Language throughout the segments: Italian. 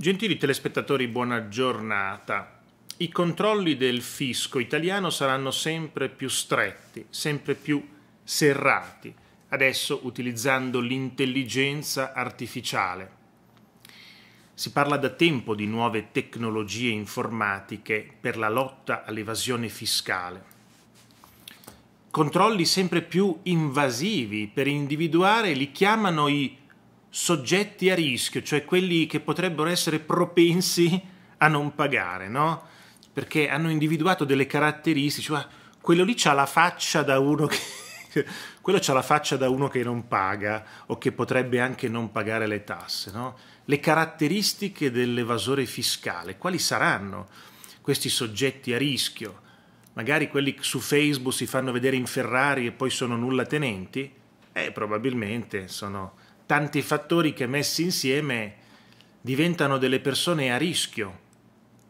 Gentili telespettatori, buona giornata. I controlli del fisco italiano saranno sempre più stretti, sempre più serrati, adesso utilizzando l'intelligenza artificiale. Si parla da tempo di nuove tecnologie informatiche per la lotta all'evasione fiscale. Controlli sempre più invasivi per individuare, li chiamano i soggetti a rischio, cioè quelli che potrebbero essere propensi a non pagare, no? Perché hanno individuato delle caratteristiche, cioè, quello lì ha la faccia da uno che quello c'ha la faccia da uno che non paga o che potrebbe anche non pagare le tasse. No? Le caratteristiche dell'evasore fiscale, quali saranno questi soggetti a rischio? Magari quelli su Facebook si fanno vedere in Ferrari e poi sono nulla tenenti? Eh, probabilmente sono tanti fattori che messi insieme diventano delle persone a rischio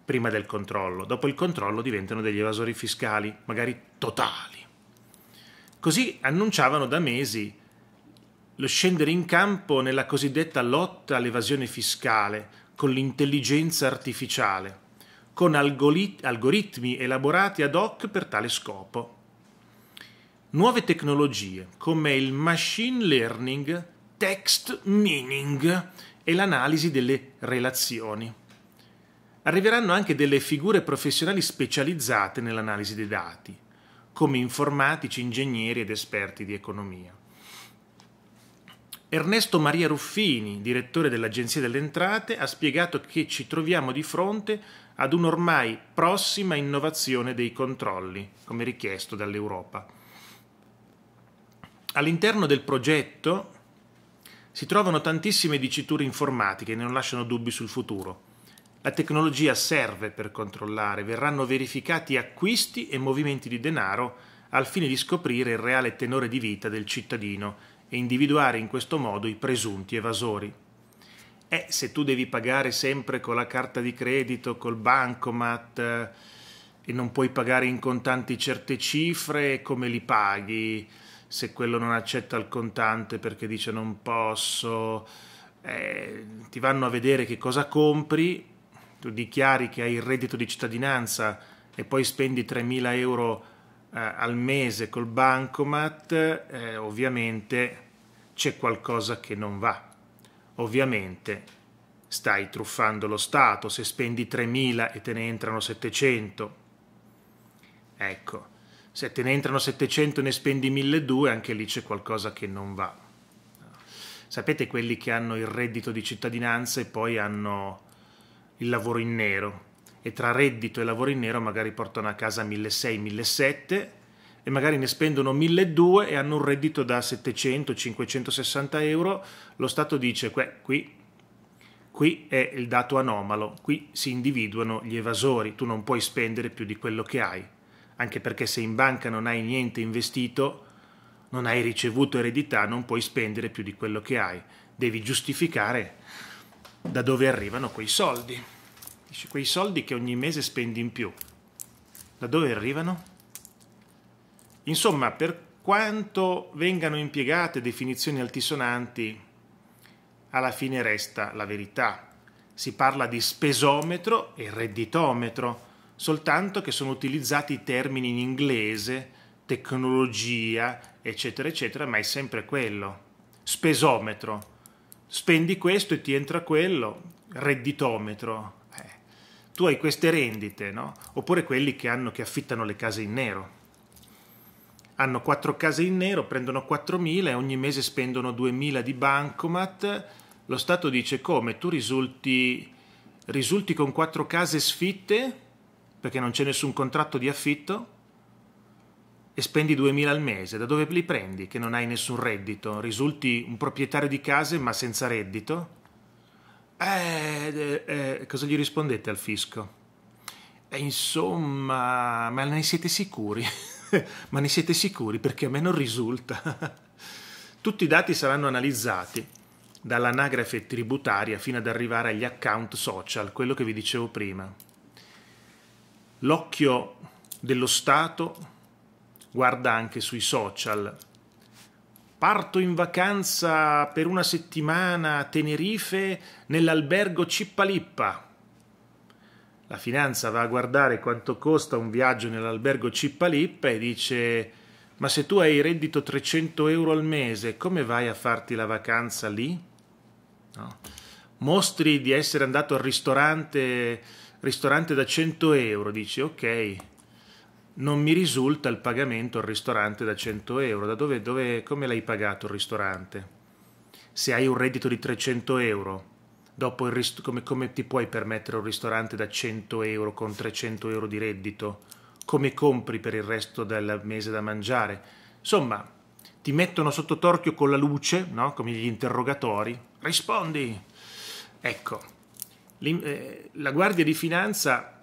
prima del controllo, dopo il controllo diventano degli evasori fiscali, magari totali. Così annunciavano da mesi lo scendere in campo nella cosiddetta lotta all'evasione fiscale con l'intelligenza artificiale, con algorit- algoritmi elaborati ad hoc per tale scopo. Nuove tecnologie come il machine learning text meaning e l'analisi delle relazioni. Arriveranno anche delle figure professionali specializzate nell'analisi dei dati, come informatici, ingegneri ed esperti di economia. Ernesto Maria Ruffini, direttore dell'Agenzia delle Entrate, ha spiegato che ci troviamo di fronte ad un'ormai prossima innovazione dei controlli, come richiesto dall'Europa. All'interno del progetto si trovano tantissime diciture informatiche che non lasciano dubbi sul futuro. La tecnologia serve per controllare, verranno verificati acquisti e movimenti di denaro al fine di scoprire il reale tenore di vita del cittadino e individuare in questo modo i presunti evasori. E eh, se tu devi pagare sempre con la carta di credito, col bancomat eh, e non puoi pagare in contanti certe cifre, come li paghi? se quello non accetta il contante perché dice non posso, eh, ti vanno a vedere che cosa compri, tu dichiari che hai il reddito di cittadinanza e poi spendi 3.000 euro eh, al mese col bancomat, eh, ovviamente c'è qualcosa che non va. Ovviamente stai truffando lo Stato se spendi 3.000 e te ne entrano 700. Ecco se te ne entrano 700 e ne spendi 1200, anche lì c'è qualcosa che non va. Sapete quelli che hanno il reddito di cittadinanza e poi hanno il lavoro in nero e tra reddito e lavoro in nero magari portano a casa 1600, 1700 e magari ne spendono 1200 e hanno un reddito da 700, 560 euro, lo Stato dice qui, qui è il dato anomalo, qui si individuano gli evasori, tu non puoi spendere più di quello che hai anche perché se in banca non hai niente investito, non hai ricevuto eredità, non puoi spendere più di quello che hai. Devi giustificare da dove arrivano quei soldi. Dici, quei soldi che ogni mese spendi in più. Da dove arrivano? Insomma, per quanto vengano impiegate definizioni altisonanti, alla fine resta la verità. Si parla di spesometro e redditometro soltanto che sono utilizzati i termini in inglese, tecnologia, eccetera, eccetera, ma è sempre quello. Spesometro. Spendi questo e ti entra quello. Redditometro. Eh. Tu hai queste rendite, no? Oppure quelli che, hanno, che affittano le case in nero. Hanno quattro case in nero, prendono 4.000 e ogni mese spendono 2.000 di bancomat. Lo Stato dice come? Tu risulti, risulti con quattro case sfitte perché non c'è nessun contratto di affitto e spendi 2.000 al mese, da dove li prendi che non hai nessun reddito? Risulti un proprietario di case ma senza reddito? Eh, eh, eh, cosa gli rispondete al fisco? Eh, insomma, ma ne siete sicuri? ma ne siete sicuri? Perché a me non risulta. Tutti i dati saranno analizzati dall'anagrafe tributaria fino ad arrivare agli account social, quello che vi dicevo prima l'occhio dello Stato guarda anche sui social. Parto in vacanza per una settimana a Tenerife nell'albergo Cippalippa. La finanza va a guardare quanto costa un viaggio nell'albergo Cippalippa e dice ma se tu hai reddito 300 euro al mese, come vai a farti la vacanza lì? No. Mostri di essere andato al ristorante ristorante da 100 euro, dici ok, non mi risulta il pagamento al ristorante da 100 euro, da dove, dove, come l'hai pagato il ristorante? Se hai un reddito di 300 euro, dopo rist- come, come ti puoi permettere un ristorante da 100 euro con 300 euro di reddito? Come compri per il resto del mese da mangiare? Insomma, ti mettono sotto torchio con la luce, no? come gli interrogatori, rispondi. Ecco, eh, la Guardia di Finanza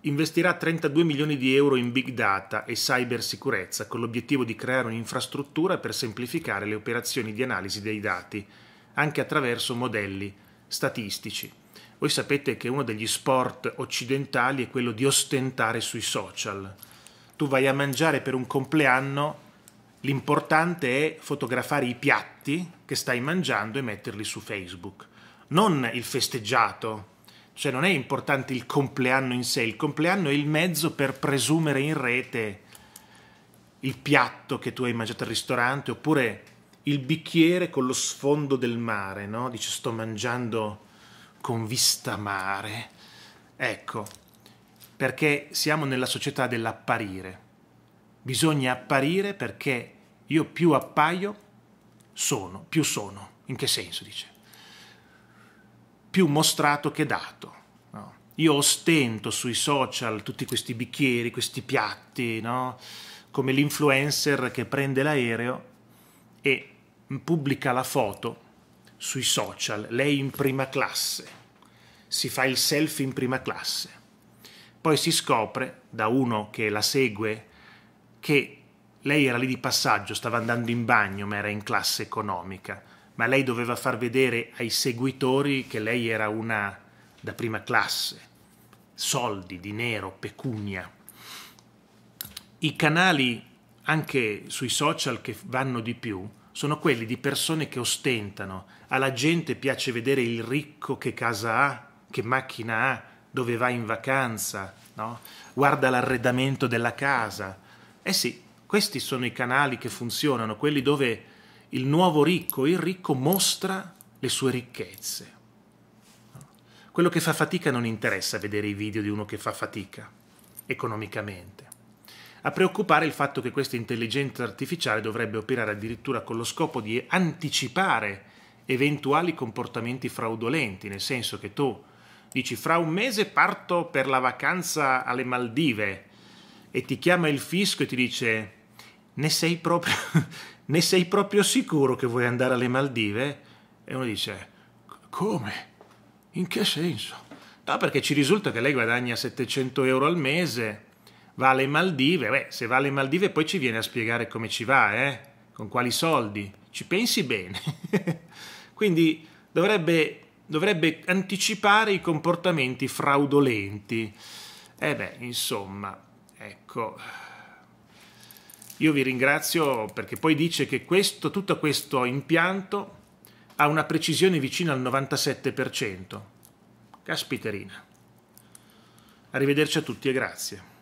investirà 32 milioni di euro in big data e cybersicurezza con l'obiettivo di creare un'infrastruttura per semplificare le operazioni di analisi dei dati, anche attraverso modelli statistici. Voi sapete che uno degli sport occidentali è quello di ostentare sui social. Tu vai a mangiare per un compleanno, l'importante è fotografare i piatti che stai mangiando e metterli su Facebook non il festeggiato, cioè non è importante il compleanno in sé, il compleanno è il mezzo per presumere in rete il piatto che tu hai mangiato al ristorante oppure il bicchiere con lo sfondo del mare, no? Dice sto mangiando con vista mare. Ecco, perché siamo nella società dell'apparire. Bisogna apparire perché io più appaio sono, più sono. In che senso dice? più mostrato che dato. No? Io ostento sui social tutti questi bicchieri, questi piatti, no? come l'influencer che prende l'aereo e pubblica la foto sui social, lei in prima classe, si fa il selfie in prima classe. Poi si scopre da uno che la segue che lei era lì di passaggio, stava andando in bagno, ma era in classe economica ma lei doveva far vedere ai seguitori che lei era una da prima classe, soldi, dinero, pecunia. I canali anche sui social che vanno di più sono quelli di persone che ostentano, alla gente piace vedere il ricco che casa ha, che macchina ha, dove va in vacanza, no? guarda l'arredamento della casa. Eh sì, questi sono i canali che funzionano, quelli dove il nuovo ricco, il ricco mostra le sue ricchezze. Quello che fa fatica non interessa vedere i video di uno che fa fatica economicamente. A preoccupare il fatto che questa intelligenza artificiale dovrebbe operare addirittura con lo scopo di anticipare eventuali comportamenti fraudolenti, nel senso che tu dici fra un mese parto per la vacanza alle Maldive e ti chiama il fisco e ti dice ne sei proprio, ne sei proprio sicuro che vuoi andare alle Maldive? E uno dice, come? In che senso? No, ah, perché ci risulta che lei guadagna 700 euro al mese, va alle Maldive, beh, se va alle Maldive poi ci viene a spiegare come ci va, eh? Con quali soldi? Ci pensi bene. Quindi dovrebbe, dovrebbe anticipare i comportamenti fraudolenti. E eh beh, insomma, ecco... Io vi ringrazio perché poi dice che questo, tutto questo impianto ha una precisione vicina al 97%. Caspiterina. Arrivederci a tutti e grazie.